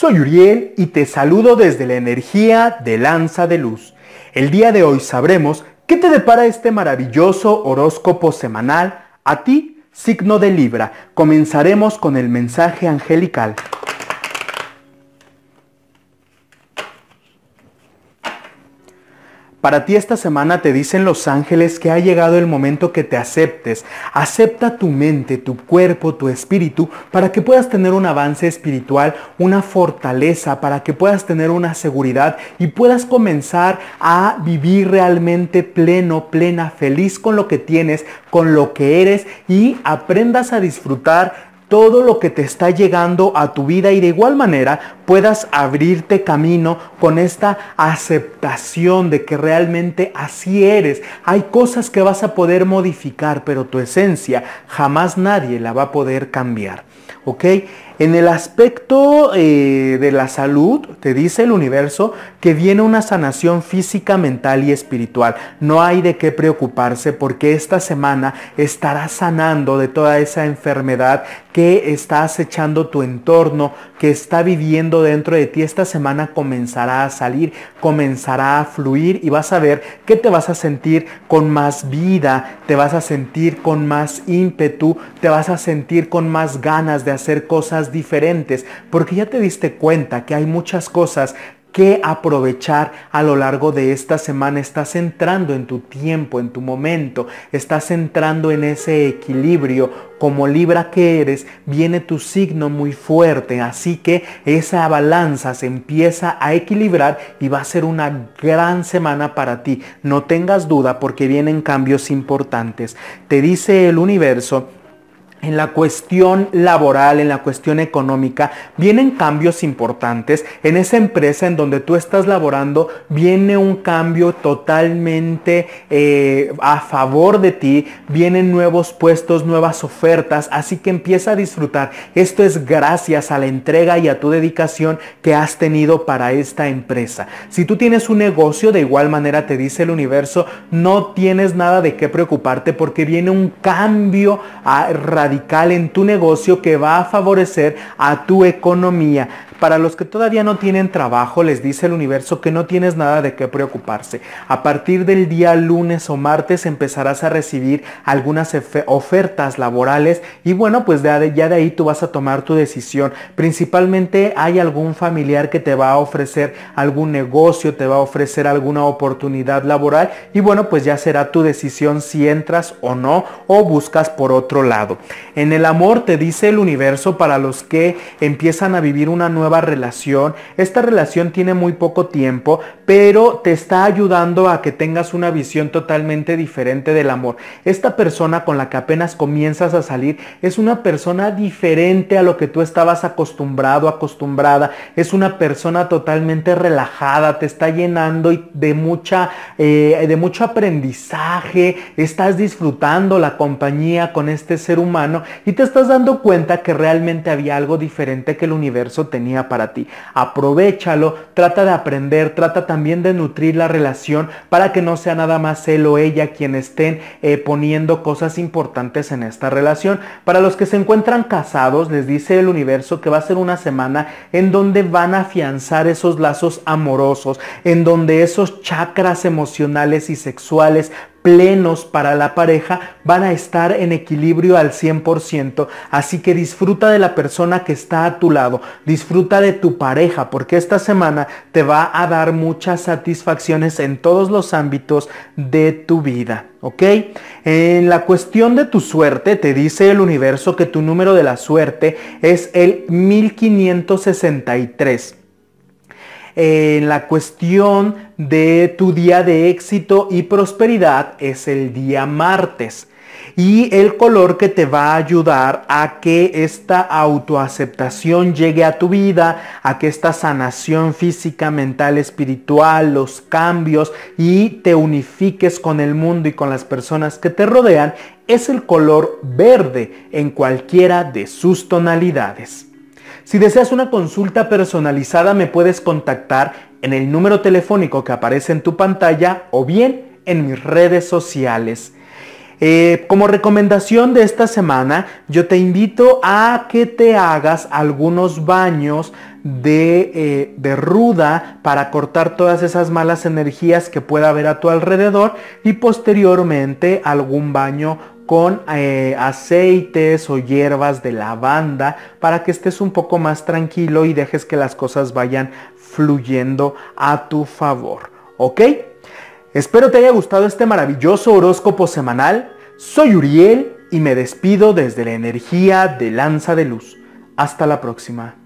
Soy Uriel y te saludo desde la energía de Lanza de Luz. El día de hoy sabremos qué te depara este maravilloso horóscopo semanal a ti, signo de Libra. Comenzaremos con el mensaje angelical. Para ti esta semana te dicen los ángeles que ha llegado el momento que te aceptes. Acepta tu mente, tu cuerpo, tu espíritu para que puedas tener un avance espiritual, una fortaleza, para que puedas tener una seguridad y puedas comenzar a vivir realmente pleno, plena, feliz con lo que tienes, con lo que eres y aprendas a disfrutar todo lo que te está llegando a tu vida y de igual manera puedas abrirte camino con esta aceptación de que realmente así eres. Hay cosas que vas a poder modificar, pero tu esencia jamás nadie la va a poder cambiar. ¿Ok? En el aspecto eh, de la salud, te dice el universo que viene una sanación física, mental y espiritual. No hay de qué preocuparse porque esta semana estarás sanando de toda esa enfermedad que está acechando tu entorno, que está viviendo dentro de ti. Esta semana comenzará a salir, comenzará a fluir y vas a ver que te vas a sentir con más vida, te vas a sentir con más ímpetu, te vas a sentir con más ganas de hacer cosas diferentes, porque ya te diste cuenta que hay muchas cosas que aprovechar a lo largo de esta semana. Estás entrando en tu tiempo, en tu momento, estás entrando en ese equilibrio. Como Libra que eres, viene tu signo muy fuerte, así que esa balanza se empieza a equilibrar y va a ser una gran semana para ti. No tengas duda porque vienen cambios importantes. Te dice el universo en la cuestión laboral, en la cuestión económica, vienen cambios importantes. En esa empresa en donde tú estás laborando, viene un cambio totalmente eh, a favor de ti, vienen nuevos puestos, nuevas ofertas, así que empieza a disfrutar. Esto es gracias a la entrega y a tu dedicación que has tenido para esta empresa. Si tú tienes un negocio, de igual manera te dice el universo, no tienes nada de qué preocuparte porque viene un cambio a en tu negocio que va a favorecer a tu economía. Para los que todavía no tienen trabajo, les dice el universo que no tienes nada de qué preocuparse. A partir del día lunes o martes empezarás a recibir algunas ofertas laborales y bueno, pues de, ya de ahí tú vas a tomar tu decisión. Principalmente hay algún familiar que te va a ofrecer algún negocio, te va a ofrecer alguna oportunidad laboral y bueno, pues ya será tu decisión si entras o no o buscas por otro lado. En el amor te dice el universo para los que empiezan a vivir una nueva relación. Esta relación tiene muy poco tiempo, pero te está ayudando a que tengas una visión totalmente diferente del amor. Esta persona con la que apenas comienzas a salir es una persona diferente a lo que tú estabas acostumbrado, acostumbrada. Es una persona totalmente relajada, te está llenando de, mucha, eh, de mucho aprendizaje, estás disfrutando la compañía con este ser humano y te estás dando cuenta que realmente había algo diferente que el universo tenía para ti. Aprovechalo, trata de aprender, trata también de nutrir la relación para que no sea nada más él o ella quien estén eh, poniendo cosas importantes en esta relación. Para los que se encuentran casados, les dice el universo que va a ser una semana en donde van a afianzar esos lazos amorosos, en donde esos chakras emocionales y sexuales plenos para la pareja van a estar en equilibrio al 100%. Así que disfruta de la persona que está a tu lado, disfruta de tu pareja, porque esta semana te va a dar muchas satisfacciones en todos los ámbitos de tu vida. ¿Ok? En la cuestión de tu suerte, te dice el universo que tu número de la suerte es el 1563 en la cuestión de tu día de éxito y prosperidad es el día martes. Y el color que te va a ayudar a que esta autoaceptación llegue a tu vida, a que esta sanación física, mental, espiritual, los cambios y te unifiques con el mundo y con las personas que te rodean, es el color verde en cualquiera de sus tonalidades. Si deseas una consulta personalizada me puedes contactar en el número telefónico que aparece en tu pantalla o bien en mis redes sociales. Eh, como recomendación de esta semana, yo te invito a que te hagas algunos baños de, eh, de, ruda para cortar todas esas malas energías que pueda haber a tu alrededor y posteriormente algún baño con eh, aceites o hierbas de lavanda para que estés un poco más tranquilo y dejes que las cosas vayan fluyendo a tu favor. ¿Ok? Espero te haya gustado este maravilloso horóscopo semanal. Soy Uriel y me despido desde la energía de Lanza de Luz. Hasta la próxima.